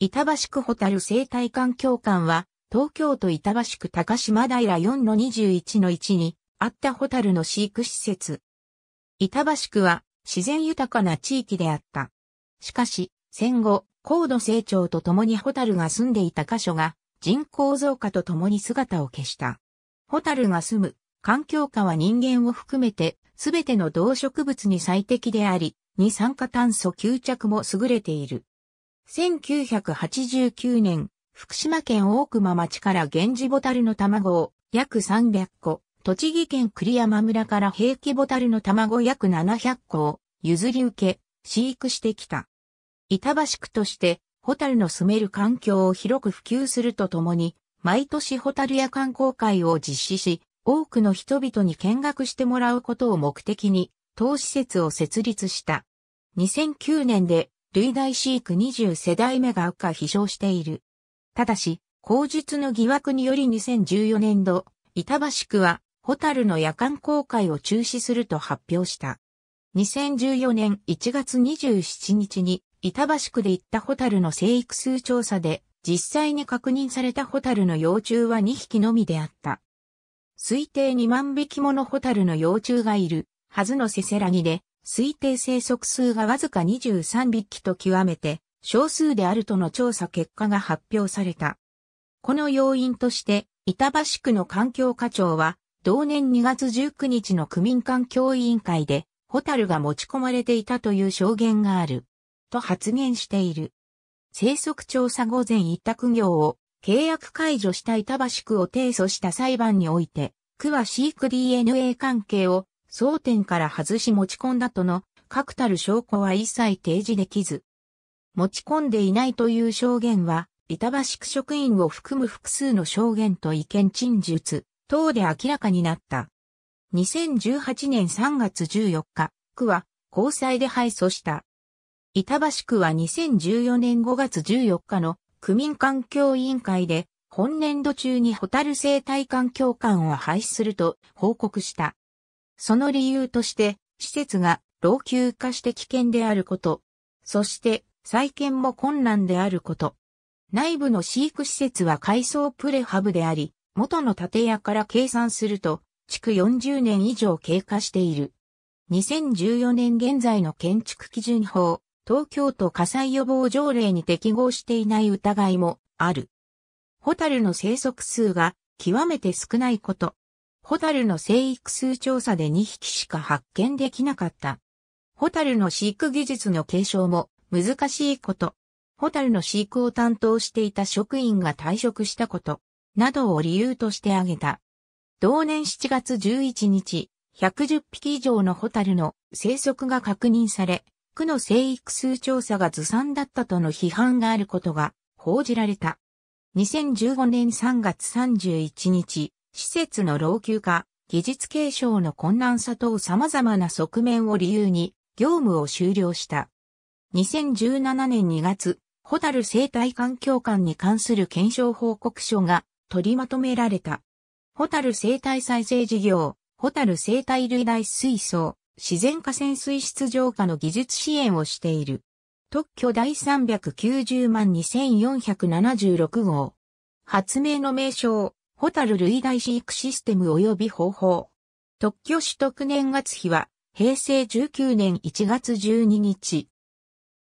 板橋区ホタル生態環境館は、東京都板橋区高島平4-21-1にあったホタルの飼育施設。板橋区は自然豊かな地域であった。しかし、戦後、高度成長とともにホタルが住んでいた箇所が人口増加とともに姿を消した。ホタルが住む環境下は人間を含めてすべての動植物に最適であり、二酸化炭素吸着も優れている。1989年、福島県大熊町から源氏ボタルの卵を約300個、栃木県栗山村から平気ボタルの卵約700個を譲り受け、飼育してきた。板橋区として、ホタルの住める環境を広く普及するとともに、毎年ホタルや観光会を実施し、多くの人々に見学してもらうことを目的に、当施設を設立した。2009年で類大飼育20世代目が化飛翔している。ただし、口述の疑惑により2014年度、板橋区は、ホタルの夜間公開を中止すると発表した。2014年1月27日に、板橋区で行ったホタルの生育数調査で、実際に確認されたホタルの幼虫は2匹のみであった。推定2万匹ものホタルの幼虫がいるはずのせせらぎで、推定生息数がわずか23匹と極めて少数であるとの調査結果が発表された。この要因として、板橋区の環境課長は、同年2月19日の区民環境委員会で、ホタルが持ち込まれていたという証言がある、と発言している。生息調査後前一択業を契約解除した板橋区を提訴した裁判において、区は飼育 DNA 関係を争点から外し持ち込んだとの確たる証拠は一切提示できず、持ち込んでいないという証言は、板橋区職員を含む複数の証言と意見陳述等で明らかになった。2018年3月14日、区は交際で敗訴した。板橋区は2014年5月14日の区民環境委員会で本年度中にホタル生態環境館を廃止すると報告した。その理由として、施設が老朽化して危険であること、そして再建も困難であること。内部の飼育施設は改装プレハブであり、元の建屋から計算すると、築40年以上経過している。2014年現在の建築基準法、東京都火災予防条例に適合していない疑いもある。ホタルの生息数が極めて少ないこと、ホタルの生育数調査で2匹しか発見できなかった。ホタルの飼育技術の継承も難しいこと、ホタルの飼育を担当していた職員が退職したこと、などを理由として挙げた。同年7月11日、110匹以上のホタルの生息が確認され、区の生育数調査がずさんだったとの批判があることが報じられた。2015年3月31日、施設の老朽化、技術継承の困難さ等様々な側面を理由に業務を終了した。2017年2月、ホタル生態環境館に関する検証報告書が取りまとめられた。ホタル生態再生事業、ホタル生態類大水槽、自然河川水質浄化の技術支援をしている。特許第390万2476号。発明の名称、ホタル類大飼育システム及び方法。特許取得年月日は、平成19年1月12日。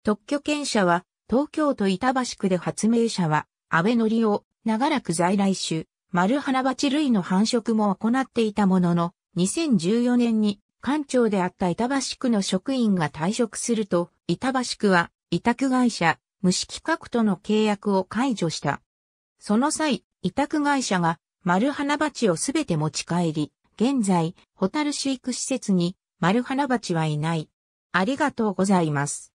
特許権者は、東京都板橋区で発明者は、安倍則夫、長らく在来種、丸花鉢類の繁殖も行っていたものの、2014年に、館長であった板橋区の職員が退職すると、板橋区は、委託会社、無資企画との契約を解除した。その際、委託会社が丸花鉢をすべて持ち帰り、現在、ホタル飼育施設に丸花鉢はいない。ありがとうございます。